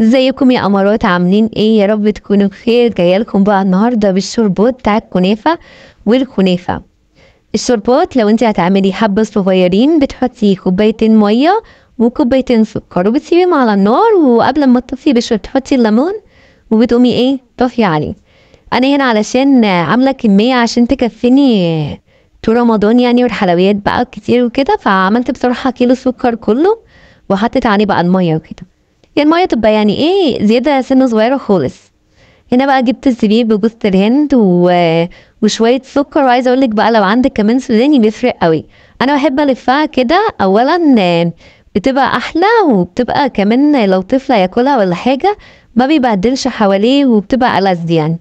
ازيكم يا امارات عاملين ايه يا رب تكونوا بخير جايلكم بقى النهارده بالشربات بتاع الكنافه والكنافه الشربات لو انت هتعملي حبه صغيرين بتحطي كوبايتين ميه وكوبايتين سكر وبتسيبيهم على النار وقبل ما تطفي بالشرب تحطي الليمون وبتقومي ايه طافيه عليه انا هنا علشان عامله كميه عشان تكفيني طول رمضان يعني والحلويات بقى كتير وكده فعملت بصراحه كيلو سكر كله وحطيت عليه بقى الميه وكده هي يعني المية تبقى يعني ايه زيادة سنة صغيرة خالص هنا بقى جبت الزبيب بجوز الهند و... وشوية سكر وعايزة اقولك بقى لو عندك كمان سوداني بيفرق قوي انا بحب الفها كده اولا بتبقى احلى وبتبقى كمان لو طفل ياكلها ولا حاجة ما بيبهدلش حواليه وبتبقى ألذ يعني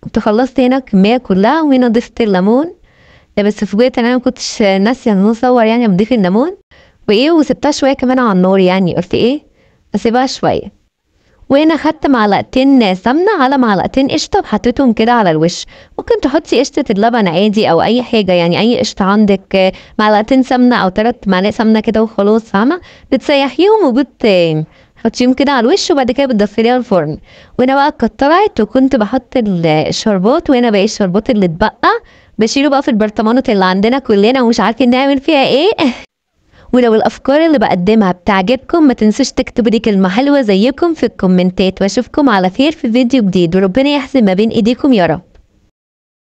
كنت خلصت هنا الكمية كلها وهنا ضفت الليمون بس فوجئت ان انا مكنتش ناسية ان انا اصور يعني بضيف الليمون وايه وسبتها شوية كمان على النار يعني قلت ايه اسيبها شوية وانا خدت معلقتين سمنة على معلقتين قشطة وحطيتهم كده على الوش ممكن تحطي قشطة اللبن عادي او اي حاجة يعني اي قشطة عندك آه، معلقتين سمنة او تلات معالق سمنة كده وخلاص فاهمة بتسيحيهم وبت حطيهم كده على الوش وبعد كده بتدخليها الفرن وانا بقى اتقطعت وكنت بحط الشربات وانا بقى الشربات اللي اتبقى بشيله بقى في البرطمانة اللي عندنا كلنا ومش عارفه نعمل فيها ايه ولو الأفكار اللي بقدمها بتعجبكم ما تنسوش تكتبوا لي كلمة حلوة زيكم في الكومنتات وأشوفكم على خير في فيديو جديد وربنا يحزن ما بين إيديكم يا رب